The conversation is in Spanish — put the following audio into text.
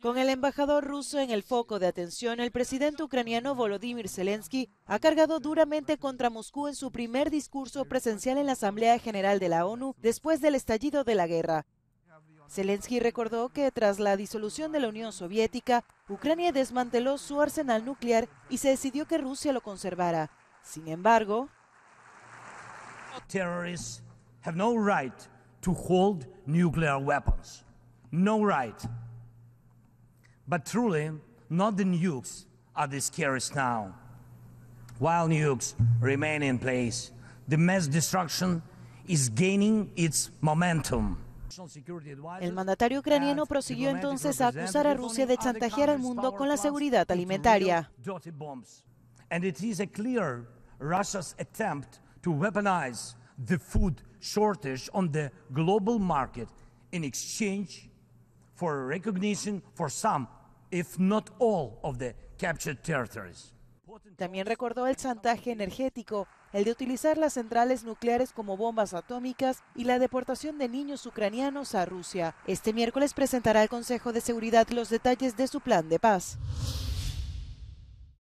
Con el embajador ruso en el foco de atención, el presidente ucraniano Volodymyr Zelensky ha cargado duramente contra Moscú en su primer discurso presencial en la Asamblea General de la ONU después del estallido de la guerra. Zelensky recordó que tras la disolución de la Unión Soviética, Ucrania desmanteló su arsenal nuclear y se decidió que Rusia lo conservara. Sin embargo, no right to hold nuclear weapons. no right. But truly, not the nukes are the scariest now. While nukes remain in place, the mass destruction is gaining its momentum. El mandatario ucraniano prosiguió entonces a acusar a Rusia de chantajear al mundo con la seguridad alimentaria. And it is a clear Russia's attempt to weaponize the food shortage on the global market in exchange for recognition for some, if not all, of the captured territories. También recordó el chantaje energético, el de utilizar las centrales nucleares como bombas atómicas y la deportación de niños ucranianos a Rusia. Este miércoles presentará al Consejo de Seguridad los detalles de su plan de paz.